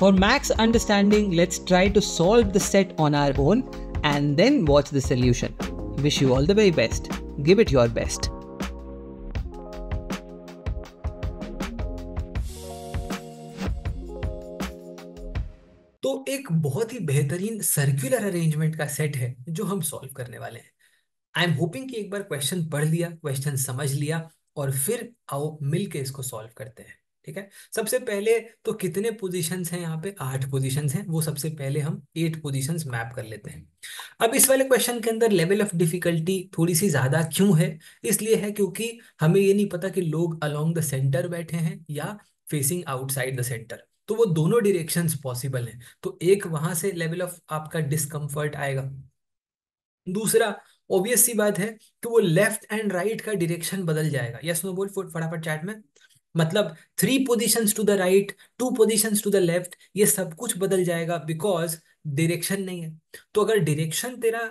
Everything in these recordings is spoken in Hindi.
For max understanding, let's try to solve the set on our own and then watch the solution. Wish you all the very best. Give it your best. तो एक बहुत ही बेहतरीन सर्कुलर अरेंजमेंट का सेट है जो हम सॉल्व करने वाले हैं आई एम होपिंग कि एक बार क्वेश्चन पढ़ लिया क्वेश्चन समझ लिया और फिर आओ मिलके इसको सॉल्व करते हैं ठीक है सबसे पहले तो कितने पोजीशंस हैं यहाँ पे आठ पोजीशंस हैं वो सबसे पहले हम एट पोजीशंस मैप कर लेते हैं अब इस वाले क्वेश्चन के अंदर लेवल ऑफ डिफिकल्टी थोड़ी सी ज्यादा क्यों है इसलिए है क्योंकि हमें ये नहीं पता कि लोग अलोंग द सेंटर बैठे हैं या फेसिंग आउटसाइड द सेंटर तो वो दोनों डिरेक्शन पॉसिबल हैं तो एक वहां से लेवल ऑफ आपका डिस्कम्फर्ट आएगा दूसरा ऑब्वियस सी बात है कि वो लेफ्ट एंड राइट का डिरेक्शन बदल जाएगा यस नो बोल फटाफट चैट में मतलब three position to the right two positions to the left ये सब कुछ बदल जाएगा बिकॉज डिरेक्शन नहीं है तो अगर डिरेक्शन तेरा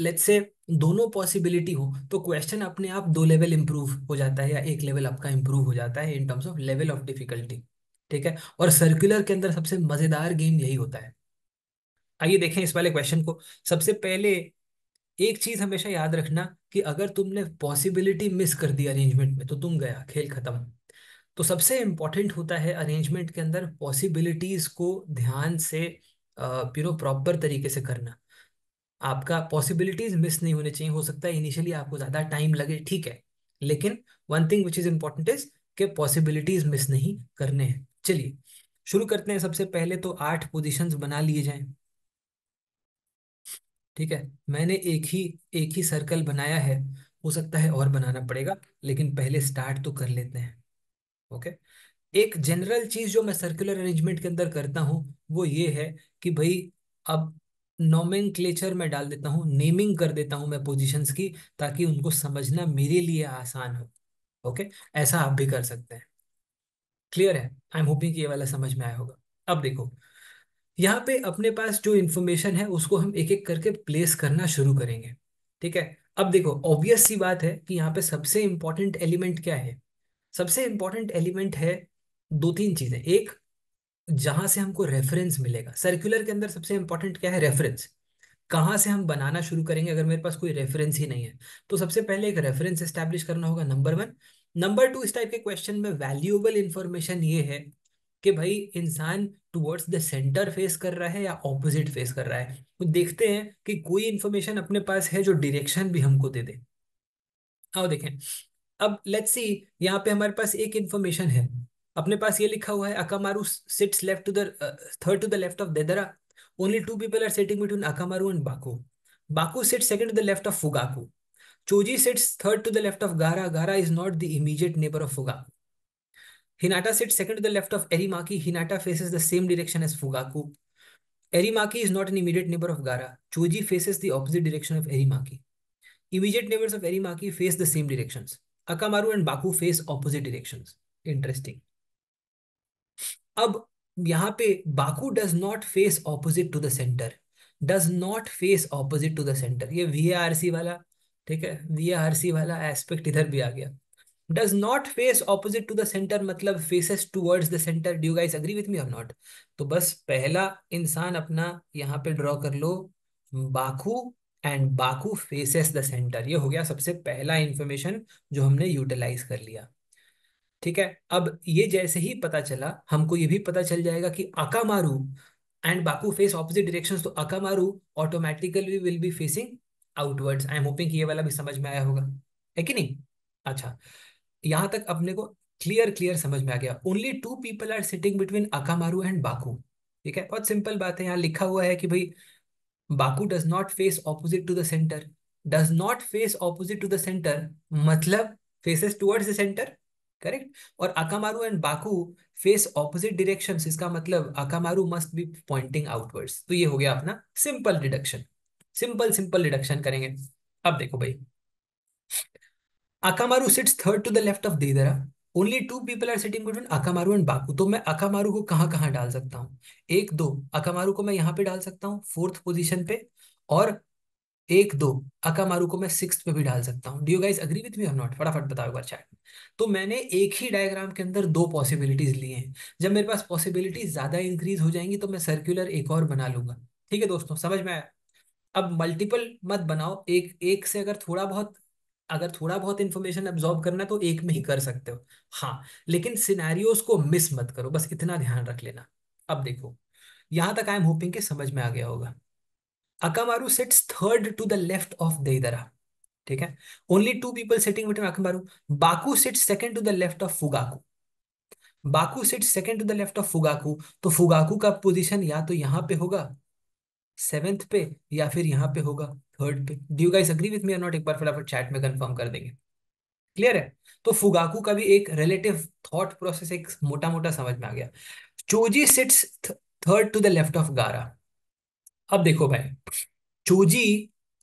लेट्स से दोनों पॉसिबिलिटी हो तो क्वेश्चन अपने आप दो लेवल इंप्रूव हो जाता है या एक लेवल आपका इंप्रूव हो जाता है in terms of level of difficulty ठीक है और सर्कुलर के अंदर सबसे मजेदार गेम यही होता है आइए देखें इस वाले क्वेश्चन को सबसे पहले एक चीज हमेशा याद रखना कि अगर तुमने पॉसिबिलिटी मिस कर दी अरेंजमेंट में तो तुम गया खेल खत्म तो सबसे इम्पॉर्टेंट होता है अरेंजमेंट के अंदर पॉसिबिलिटीज को ध्यान से यू नो प्रॉपर तरीके से करना आपका पॉसिबिलिटीज मिस नहीं होने चाहिए हो सकता है इनिशियली आपको ज़्यादा टाइम लगे ठीक है लेकिन one thing which is important is के पॉसिबिलिटीज मिस नहीं करने हैं चलिए शुरू करते हैं सबसे पहले तो आठ पोजिशन बना लिए जाएं ठीक है मैंने एक ही एक ही सर्कल बनाया है हो सकता है और बनाना पड़ेगा लेकिन पहले स्टार्ट तो कर लेते हैं ओके एक जनरल चीज जो मैं सर्कुलर अरेंजमेंट के अंदर करता हूँ वो ये है कि भाई अब नॉमिन क्लेचर में डाल देता हूँ नेमिंग कर देता हूँ मैं पोजिशन की ताकि उनको समझना मेरे लिए आसान हो ओके ऐसा आप भी कर सकते हैं क्लियर है आई एम होपिंग ये वाला समझ में आया होगा अब देखो यहाँ पे अपने पास जो इन्फॉर्मेशन है उसको हम एक एक करके प्लेस करना शुरू करेंगे ठीक है अब देखो ऑब्वियस सी बात है कि यहाँ पे सबसे इंपॉर्टेंट एलिमेंट क्या है सबसे इंपॉर्टेंट एलिमेंट है दो तीन चीजें एक जहां से हमको रेफरेंस मिलेगा सर्कुलर के अंदर सबसे इंपॉर्टेंट क्या है रेफरेंस कहां से हम बनाना शुरू करेंगे अगर मेरे पास कोई रेफरेंस ही नहीं है तो सबसे पहले एक रेफरेंस एस्टेब्लिश करना होगा नंबर वन नंबर टू इस टाइप के क्वेश्चन में वैल्यूएबल इंफॉर्मेशन ये है कि भाई इंसान टुवर्ड्स द सेंटर फेस कर रहा है या ऑपोजिट फेस कर रहा है तो देखते हैं कि कोई इंफॉर्मेशन अपने पास है जो डिरेक्शन भी हमको दे दे आओ देखें अब लेट्स सी यहाँ पे हमारे पास एक इन्फॉर्मेशन है अपने पास ये लिखा हुआ है Akamaru sits left to the third to the left of Dedara only two people are sitting between Akamaru and Baku Baku sits second to the left of Fugaku Choji sits third to the left of Gaara Gaara is not the immediate neighbour of Fuga Hinata sits second to the left of Erimaki Hinata faces the same direction as Fugaku Erimaki is not an immediate neighbour of Gaara Choji faces the opposite direction of Erimaki immediate neighbours of Erimaki face the same directions Akamaru and Baku face opposite direction interesting अब यहां पे Baku does not face opposite to the centre does not face opposite to the centre ये वी वाला ठीक है वी वाला एस्पेक्ट इधर भी आ गया does not face opposite to the centre मतलब faces towards the centre do guys agree with me और नॉट तो बस पहला इंसान अपना यहाँ पे ड्रॉ कर लो Baku and Baku faces the centre ये हो गया सबसे पहला इंफॉर्मेशन जो हमने यूटिलाइज कर लिया ठीक है अब ये जैसे ही पता चला हमको ये भी पता चल जाएगा कि Akamaru and Baku face opposite direction तो Akamaru automatically will be facing outwards I am hoping ये वाला भी समझ में आया होगा है कि नहीं अच्छा यहाँ तक अपने को क्लियर क्लियर समझ में आ गया only two people are sitting between Akamaru and Baku ठीक है बहुत सिंपल बात है यहाँ लिखा हुआ है कि भाई Baku does not face opposite to the centre does not face opposite to the centre मतलब faces towards the centre correct और Akamaru and Baku face opposite direction इसका मतलब Akamaru must be pointing outwards तो ये हो गया अपना simple deduction simple simple deduction करेंगे अब देखो भाई Akamaru sits third to the left of Didara only two people are sitting between Akamaru and Baku तो मैं अकामारू को कहाँ कहाँ डाल सकता हूँ एक दो अकामारू को मैं यहाँ पे डाल सकता हूँ फोर्थ पोजीशन पे और एक दो अकामारू को मैं सिक्स पे भी डाल सकता हूँ do you guys agree with me और नॉट फटाफट बताओ एक चैट तो मैंने एक ही डायग्राम के अंदर दो पॉसिबिलिटीज ली हैं जब मेरे पास पॉसिबिलिटीज ज्यादा इंक्रीज हो जाएंगी तो मैं सर्क्यूलर एक और बना लूंगा ठीक है दोस्तों समझ में आया अब मल्टीपल मत बनाओ एक एक से अगर थोड़ा बहुत अगर थोड़ा बहुत इन्फॉर्मेशन एब्जॉर्ब करना तो एक में ही कर सकते हो हाँ लेकिन सिनेरियोज को मिस मत करो बस इतना ध्यान रख लेना अब देखो यहां तक आई एम होपिंग के समझ में आ गया होगा Akamaru sits third to the left of Dedara ठीक है only two people sitting between Akamaru Baku sits second to the left of Fugaku Baku sit second to the left of Fugaku तो फुगाकू का पोजिशन या तो यहां पे होगा सेवेंथ पे या फिर यहां पे होगा थर्ड पे do you guys agree with me और नॉट एक बार फटाफट चैट में कंफर्म कर देंगे क्लियर है तो फुगाकू का भी एक रिलेटिव थॉट प्रोसेस एक मोटा मोटा समझ में आ गया Choji sits third to the left of Gaara अब देखो भाई Choji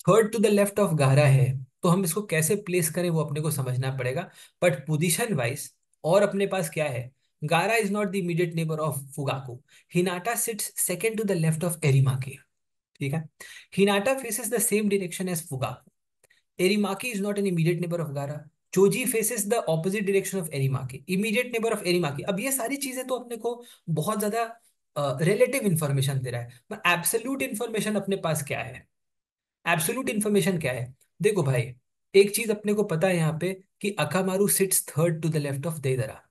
third to the left of Gaara है तो हम इसको कैसे प्लेस करें वो अपने को समझना पड़ेगा बट पोजिशन वाइज और अपने पास क्या है Gaara is not the immediate neighbour of Fugaku Hinata sits second to the left of Erimaki ठीक है Hinata faces the same direction as Fuga Erimaki is not an immediate neighbour of Gaara Choji faces the opposite direction of Erimaki immediate neighbour of Erimaki अब ये सारी चीजें तो अपने को बहुत ज्यादा रिलेटिव uh, इंफॉर्मेशन दे रहा है पर एब्सोल्यूट इंफॉर्मेशन अपने पास क्या है एब्सोल्यूट इंफॉर्मेशन क्या है देखो भाई एक चीज अपने को पता है यहाँ पे कि Akamaru sits third to the left of Deidara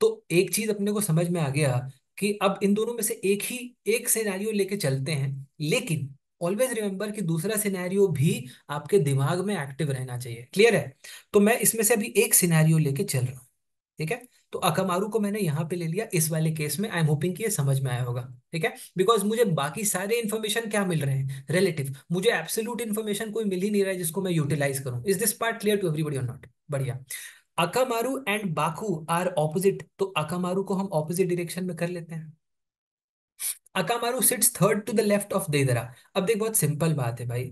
तो एक चीज अपने को समझ में आ गया कि अब इन दोनों में से एक ही एक सिनेरियो लेके चलते हैं लेकिन ऑलवेज रिमेंबर कि दूसरा सिनेरियो भी आपके दिमाग में एक्टिव रहना चाहिए क्लियर है तो मैं इसमें से अभी एक सिनेरियो लेके चल रहा हूँ ठीक है तो अकमारू को मैंने यहाँ पे ले लिया इस वाले केस में आई एम होपिंग कि ये समझ में आया होगा ठीक है बिकॉज मुझे बाकी सारे इन्फॉर्मेशन क्या मिल रहे हैं रिलेटिव मुझे एब्सोल्यूट इन्फॉर्मेशन कोई मिल ही नहीं रहा है जिसको मैं यूटिलाइज करूँ is this part clear to everybody और नॉट बढ़िया Akamaru and Baku are opposite तो अकामारू को हम ऑपोजिट डिरेक्शन में कर लेते हैं Akamaru sits third to the left of Deidara अब देख बहुत सिंपल बात है भाई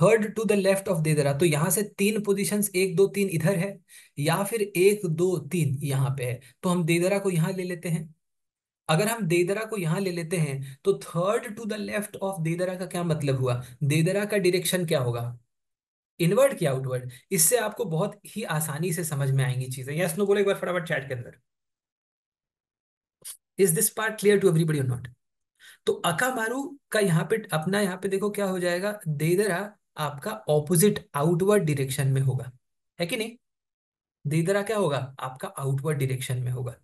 third to the left of Deidara तो यहां से तीन पोजीशंस एक दो तीन इधर है या फिर एक दो तीन यहां पे है तो हम देदरा को यहां ले लेते हैं अगर हम देदरा को यहां ले लेते हैं तो third to the left of Deidara का क्या मतलब हुआ देदरा का डिरेक्शन क्या होगा इनवर्ड की आउटवर्ड इससे आपको बहुत ही आसानी से समझ में आएंगी चीजें यस नो बोले एक बार फटाफट चैट के अंदर is this part clear to everybody और नॉट तो अकामारू का यहाँ पे अपना यहाँ पे देखो क्या हो जाएगा देदरा आपका ऑपोजिट आउटवर्ड डिरेक्शन में होगा है कि नहीं देदरा क्या होगा आपका आउटवर्ड डिरेक्शन में होगा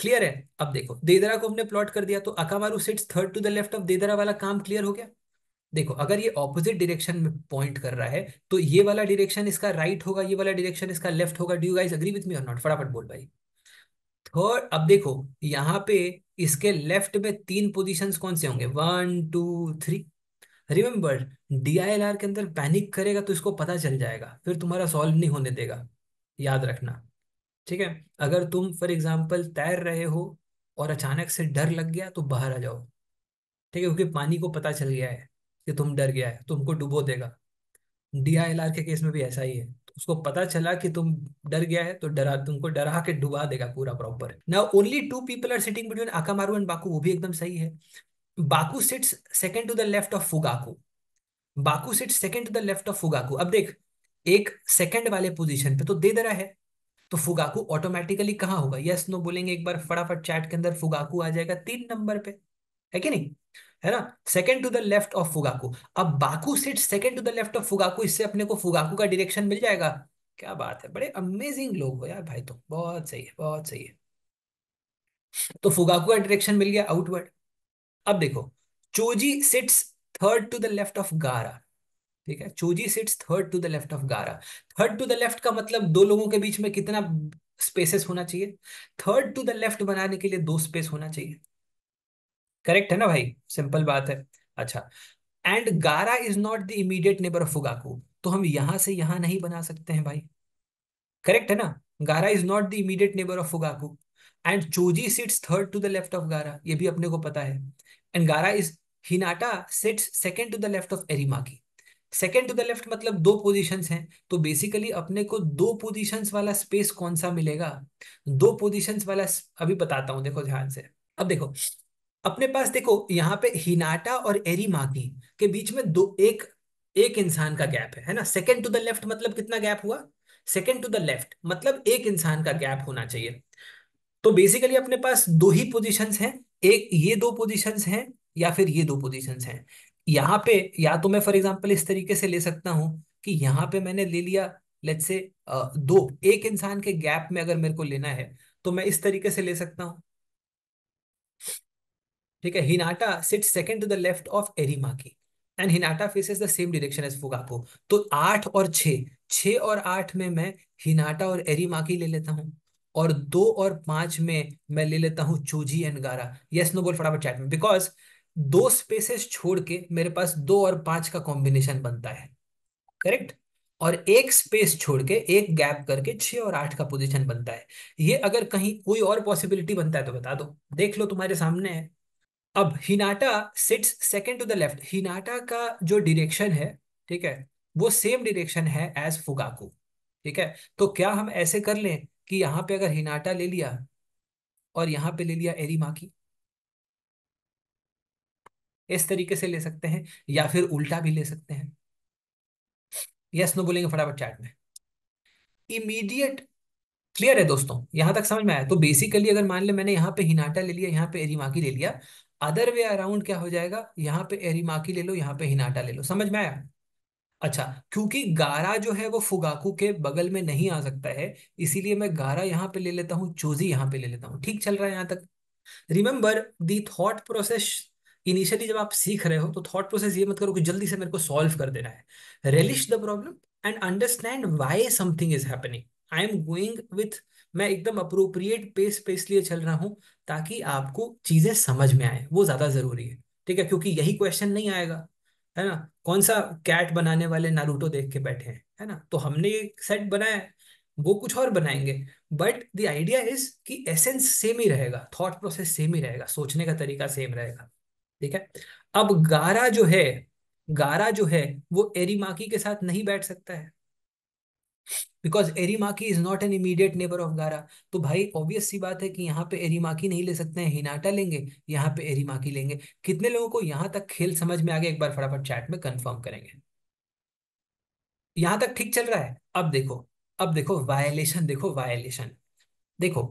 क्लियर है अब देखो देदरा को हमने प्लॉट कर दिया तो Akamaru sits third to the left of Deidara वाला काम क्लियर हो गया देखो अगर ये ऑपोजिट डायरेक्शन में पॉइंट कर रहा है तो ये वाला डायरेक्शन इसका राइट right होगा ये वाला डायरेक्शन इसका लेफ्ट होगा do you guys agree with me और नॉट फटाफट बोल भाई थर्ड अब देखो यहाँ पे इसके लेफ्ट में तीन पोजीशंस कौन से होंगे one two three remember DILR के अंदर पैनिक करेगा तो इसको पता चल जाएगा फिर तुम्हारा सॉल्व नहीं होने देगा याद रखना ठीक है अगर तुम फॉर एग्जाम्पल तैर रहे हो और अचानक से डर लग गया तो बाहर आ जाओ ठीक है क्योंकि पानी को पता चल गया है कि तुम डर गया है तो तुमको डुबो देगा डीआईएलआर के केस में भी ऐसा ही है तो उसको पता चला कि तुम डर गया है तो डरा तुमको डरा के डुबा देगा पूरा प्रॉपर ना only two people are sitting between Akamaru and Baku वो भी एकदम सही है Baku sits second to the left of Fugaku Baku sits second to the left of Fugaku अब देख एक सेकंड वाले पोजीशन पे तो दे दरा है तो फुगाकू ऑटोमेटिकली कहाँ होगा यस नो बोलेंगे एक बार फटाफट चैट के अंदर फुगाकू आ जाएगा तीन नंबर पे है कि नहीं है ना second to the left of Fugaku अब Baku sit second to the left of Fugaku इससे अपने को फुगाकू का डिरेक्शन मिल जाएगा क्या बात है बड़े अमेजिंग लोग हो यार भाई तो बहुत सही है बहुत सही है तो फुगाकू का डायरेक्शन मिल गया आउटवर्ड अब देखो Choji sits third to the left of Gaara ठीक है Choji sits third to the left of Gaara third to the left का मतलब दो लोगों के बीच में कितना स्पेसेस होना चाहिए थर्ड टू द लेफ्ट बनाने के लिए दो स्पेस होना चाहिए करेक्ट है ना भाई सिंपल बात है अच्छा and Gaara is not the immediate neighbour of Fugaku तो हम यहां से यहां नहीं बना सकते हैं भाई करेक्ट है ना Gaara is not the immediate neighbour of Fugaku and Choji sits third to the left of Gaara ये भी अपने को पता है and Gaara is Hinata sits second to the left of Erimaki second to the left मतलब दो पोजिशन हैं तो बेसिकली अपने को दो पोजिशन वाला स्पेस कौन सा मिलेगा दो पोजिशन वाला अभी बताता हूँ देखो ध्यान से अब देखो अपने पास देखो यहाँ पे हिनाटा और एरिमाकी के बीच में दो एक एक इंसान का गैप है है ना सेकंड टू द लेफ्ट मतलब कितना गैप हुआ सेकंड टू द लेफ्ट मतलब एक इंसान का गैप होना चाहिए तो बेसिकली अपने पास दो ही पोजीशंस हैं एक ये दो पोजीशंस हैं या फिर ये दो पोजीशंस हैं यहाँ पे या तो मैं फॉर एग्जाम्पल इस तरीके से ले सकता हूं कि यहाँ पे मैंने ले लिया लेट से दो एक इंसान के गैप में अगर मेरे को लेना है तो मैं इस तरीके से ले सकता हूँ ठीक है Hinata sit second to the left of Erimaki and Hinata faces the same direction as Fugaku तो आठ और छ छ और आठ में मैं हिनाटा और एरिमा की ले लेता हूँ और दो और पांच में मैं ले लेता हूँ Choji and Gaara yes no बोल फटाफट चैट में बिकॉज दो स्पेसेस छोड़ के मेरे पास दो और पांच का कॉम्बिनेशन बनता है करेक्ट और एक स्पेस छोड़ के एक गैप करके छ और आठ का पोजीशन बनता है ये अगर कहीं कोई और पॉसिबिलिटी बनता है तो बता दो देख लो तुम्हारे सामने है अब Hinata sits second to the left Hinata का जो डिरेक्शन है ठीक है वो सेम डिरेक्शन है एज फुगाकू ठीक है तो क्या हम ऐसे कर लें कि यहां पे अगर हिनाटा ले लिया और यहां पे ले लिया एरीमाकी इस तरीके से ले सकते हैं या फिर उल्टा भी ले सकते हैं यस नो बोलेंगे फटाफट चैट में इमीडिएट क्लियर है दोस्तों यहां तक समझ में आया तो बेसिकली अगर मान ले मैंने यहां पे हिनाटा ले लिया यहां पे एरिमाकी ले लिया अदर वे अराउंड क्या हो जाएगा यहाँ पे एरिमाकी ले लो यहाँ पे हिनाटा ले लो समझ में आया अच्छा क्योंकि गारा जो है वो फुगाकू के बगल में नहीं आ सकता है इसीलिए मैं गारा यहाँ पे ले लेता हूँ चोजी यहाँ पे ले लेता हूँ ठीक चल रहा है यहाँ तक remember the thought process initially जब आप सीख रहे हो तो थॉट प्रोसेस ये मत करो कि जल्दी से मेरे को सॉल्व कर देना है relish the problem and understand why something is happening I am going with मैं एकदम अप्रोप्रिएट पेस पे इसलिए चल रहा हूं ताकि आपको चीजें समझ में आए वो ज्यादा जरूरी है ठीक है क्योंकि यही क्वेश्चन नहीं आएगा है ना कौन सा कैट बनाने वाले नारूटो देख के बैठे हैं है ना तो हमने ये सेट बनाया है वो कुछ और बनाएंगे बट द आइडिया इज कि एसेंस सेम ही रहेगा थॉट प्रोसेस सेम ही रहेगा सोचने का तरीका सेम रहेगा ठीक है अब गारा जो है गारा जो है वो एरिमाकी के साथ नहीं बैठ सकता है because Erimaki is not an immediate neighbour of Gaara तो भाई ऑब्वियस सी बात है कि यहाँ पे एरीमाकी नहीं ले सकते हैं हिनाटा लेंगे यहाँ पे एरीमाकी लेंगे कितने लोगों को यहाँ तक खेल समझ में आ गया एक बार फटाफट चैट में कंफर्म करेंगे यहां तक ठीक चल रहा है अब देखो अब देखो वायलेशन देखो वायलेशन देखो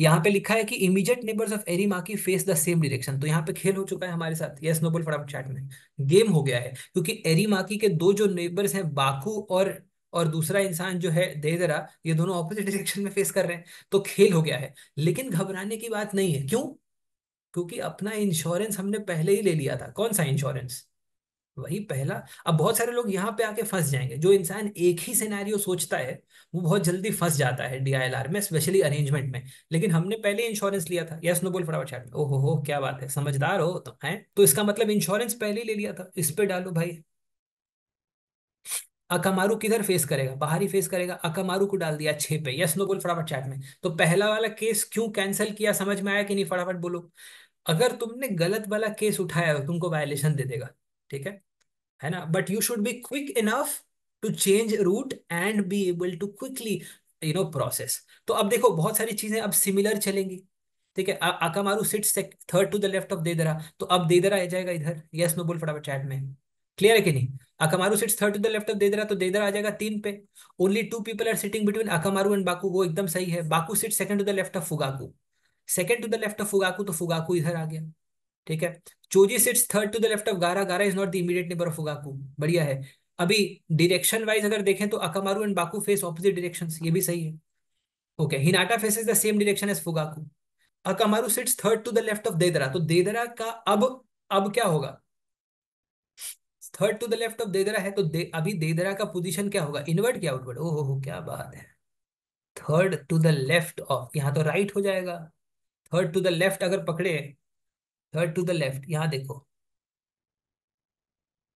यहाँ पे लिखा है कि immediate neighbours of Erimaki face the same direction तो यहाँ पे खेल हो चुका है हमारे साथ यस नोबल फटाफट चैट में गेम हो गया है क्योंकि एरीमाकी के दो जो नेबर्स हैं बाकू और और दूसरा इंसान जो है दे दरा ये दोनों ऑपोजिट डायरेक्शन में फेस कर रहे हैं तो खेल हो गया है लेकिन घबराने की बात नहीं है क्यों क्योंकि अपना इंश्योरेंस हमने पहले ही ले लिया था कौन सा इंश्योरेंस वही पहला अब बहुत सारे लोग यहाँ पे आके फंस जाएंगे जो इंसान एक ही सिनेरियो सोचता है वो बहुत जल्दी फंस जाता है डीआईएलआर में स्पेशली अरेंजमेंट में लेकिन हमने पहले इंश्योरेंस लिया था यस नो बोल फटाफट चैट में ओहो हो क्या बात है समझदार हो तो हैं तो इसका मतलब इंश्योरेंस पहले ही ले लिया था इस पे डालो भाई अकामारू किधर फेस करेगा बाहर ही फेस करेगा अकामारू को डाल दिया छे पे यस नो बोल फटाफट चैट में तो पहला वाला केस क्यों कैंसिल किया समझ में आया कि नहीं फटाफट बोलो अगर तुमने गलत वाला केस उठाया तो तुमको वायलेशन दे देगा ठीक है है ना but you should be quick enough to change route and be able to quickly you know process तो अब देखो बहुत सारी चीजें अब सिमिलर चलेंगी ठीक है सिट से third to the left of Deidara तो अब देदरा आ जाएगा इधर यस नो बोल फटाफट चैट में क्लियर है कि नहीं Akamaru sits third to the left of Deidara तो देदरा आ जाएगा तीन पे only two people are sitting between Akamaru and Baku वो एकदम सही है Baku sit second to the left of Fugaku second to the left of Fugaku तो फुगाकू इधर आ गया ठीक है Choji sits third to the left of Gaara Gaara is not the immediate neighbour of Fugaku बढ़िया है अभी डिरेक्शन वाइज अगर देखें तो Akamaru and Baku face opposite direction ये भी सही है okay Hinata faces the same direction as Fugaku Akamaru sits third to the left of Deidara तो देदरा का अब अब क्या होगा third to the left of Deidara है तो दे, अभी देदरा का पोजीशन क्या होगा इनवर्ट क्या आउटवर्ड ओ हो क्या बात है third to the left of यहाँ तो राइट right हो जाएगा थर्ड टू द लेफ्ट अगर पकड़े थर्ड टू द लेफ्ट यहाँ देखो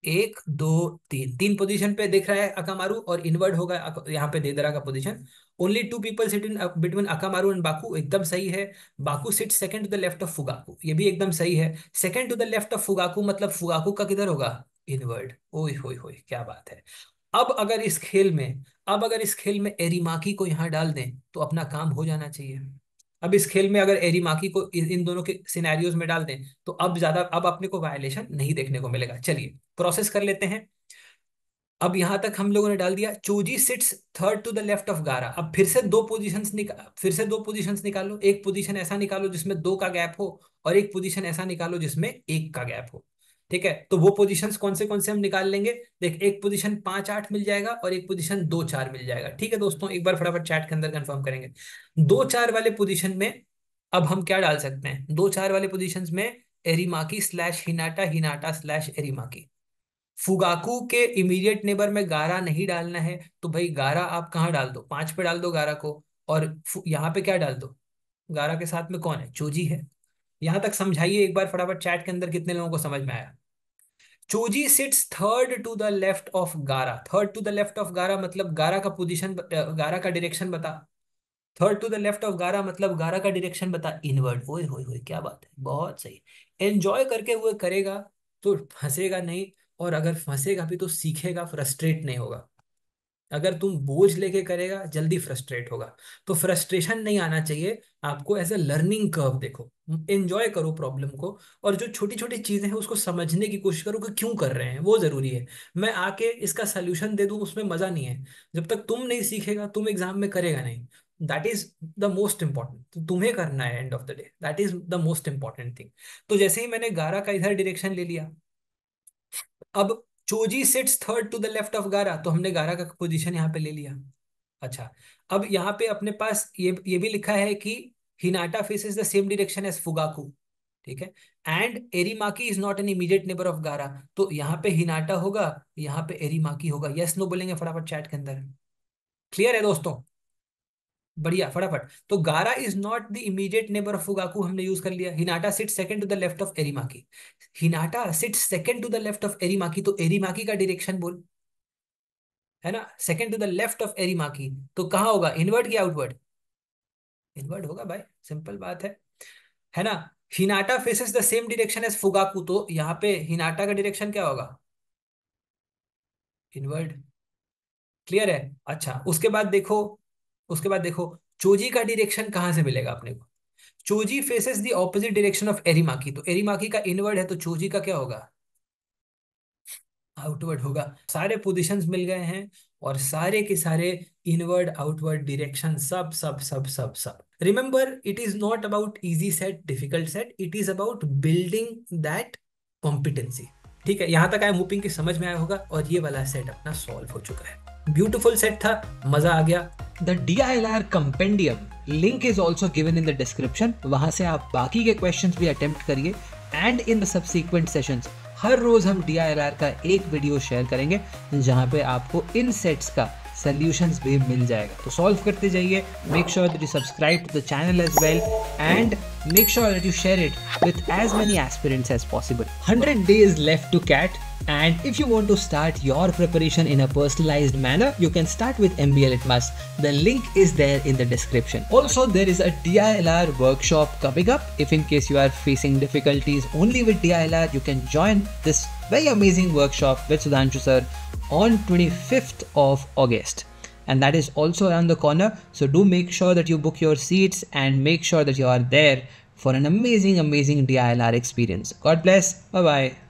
एक दो तीन तीन पोजीशन पे देख रहा है अकामारू और इनवर्ड होगा यहाँ पे देदरा का position only two people sit in between Akamaru and Baku एकदम सही है Baku sit second to the left of Fugaku ये भी एकदम सही है second to the left of Fugaku मतलब फुगाकू का किधर होगा इनवर्ड ओए हो क्या बात है अब अगर इस खेल में अब अगर इस खेल में एरीमाकी को यहाँ डाल दें तो अपना काम हो जाना चाहिए अब इस खेल में अगर एरीमाकी को इन दोनों के सिनेरियोज में डाल दें तो अब ज्यादा अब अपने को वायलेशन नहीं देखने को मिलेगा चलिए प्रोसेस कर लेते हैं अब यहां तक हम लोगों ने डाल दिया Choji sits third to the left of Gaara अब फिर से दो पोजीशंस निकाल फिर से दो पोजीशंस निकालो एक पोजीशन ऐसा निकालो जिसमें दो का गैप हो और एक पोजीशन ऐसा निकालो जिसमें एक का गैप हो ठीक है तो वो पोजीशंस कौन से कौन से हम निकाल लेंगे देख एक पोजीशन पांच आठ मिल जाएगा और एक पोजीशन दो चार मिल जाएगा ठीक है दोस्तों एक बार फटाफट चैट के अंदर कंफर्म करेंगे दो चार वाले पोजीशन में अब हम क्या डाल सकते हैं दो चार वाले पोजिशन में Erimaki slash Hinata Hinata slash Erimaki Fugaku के इमीडिएट नेबर में गारा नहीं डालना है तो भाई गारा आप कहाँ डाल दो पांच पे डाल दो गारा को और यहाँ पे क्या डाल दो गारा के साथ में कौन है चोजी है यहां तक समझाइए एक बार फटाफट चैट के अंदर कितने लोगों को समझ में आया Choji sits third to the left of Gaara third to the left of Gaara मतलब गारा का पोजिशन गारा का डिरेक्शन बता third to the left of Gaara मतलब गारा का डिरेक्शन बता इनवर्ड ओए होए होए क्या बात है बहुत सही एंजॉय करके वो करेगा तो फंसेगा नहीं और अगर फंसेगा भी तो सीखेगा फ्रस्ट्रेट नहीं होगा अगर तुम बोझ लेके करेगा जल्दी फ्रस्ट्रेट होगा तो फ्रस्ट्रेशन नहीं आना चाहिए आपको एज ए लर्निंग कर्व देखो एंजॉय करो प्रॉब्लम को और जो छोटी छोटी चीज़ें हैं उसको समझने की कोशिश करो कि क्यों कर रहे हैं वो ज़रूरी है मैं आके इसका सोल्यूशन दे दू उसमें मज़ा नहीं है जब तक तुम नहीं सीखेगा तुम एग्जाम में करेगा नहीं that is the most important तो तुम्हें करना है end of the day that is the most important thing तो जैसे ही मैंने गारा का इधर डिरेक्शन ले लिया अब Choji sits third to the left of Gaara तो हमने गारा का पोजीशन यहाँ पे ले लिया अच्छा अब यहाँ पे अपने पास ये ये भी लिखा है कि Hinata faces the same direction as Fugaku ठीक है and Erimaki is not an immediate neighbour of Gaara तो यहाँ पे हिनाटा होगा यहाँ पे एरीमाकी होगा यस नो बोलेंगे फटाफट चैट के अंदर क्लियर है दोस्तों बढ़िया फटाफट तो Gaara is not the immediate neighbour of Fugaku हमने यूज कर लिया Hinata sit second to the left of Erimaki Hinata sit second to the left of Erimaki तो एरिमाकी का डायरेक्शन बोल है ना second to the left of Erimaki तो कहाँ होगा इनवर्ड या आउटवर्ड इनवर्ड होगा भाई सिंपल बात है है ना Hinata faces the same direction as Fugaku तो यहाँ पे हिनाटा का डायरेक्शन क्या होगा इनवर्ड क्लियर है अच्छा उसके बाद देखो उसके बाद देखो चोजी का डिरेक्शन कहां से मिलेगा अपने को Choji faces the opposite direction of Erimaki तो एरिमाकी का इनवर्ड है तो चोजी का क्या होगा आउटवर्ड होगा सारे पोजिशन मिल गए हैं और सारे के सारे इनवर्ड आउटवर्ड डिरेक्शन सब सब सब सब सब remember it is not about easy set difficult set it is about building that competency ठीक है यहां तक आए मूपिंग की समझ में आया होगा और ये वाला सेट अपना सॉल्व हो चुका है ब्यूटीफुल सेट था मजा आ गया the D I L R compendium link is also given in the description वहां से आप बाकी के क्वेश्चन भी अटेम्प्ट करिए and in the subsequent sessions हर रोज हम डी आई एल आर का एक वीडियो शेयर करेंगे जहां पे आपको इन सेट्स का सोल्यूशन भी मिल जाएगा तो सॉल्व करते जाइए make sure that you subscribe to the channel as well and make sure that you share it with as many aspirants as possible hundred days left to CAT And if you want to start your preparation in a personalized manner, you can start with MBA Litmus. The link is there in the description. Also, there is a DILR workshop coming up. If in case you are facing difficulties only with DILR, you can join this very amazing workshop with Sudhanshu sir on 25th of August and that is also around the corner. So do make sure that you book your seats and make sure that you are there for an amazing, amazing DILR experience. God bless. Bye bye.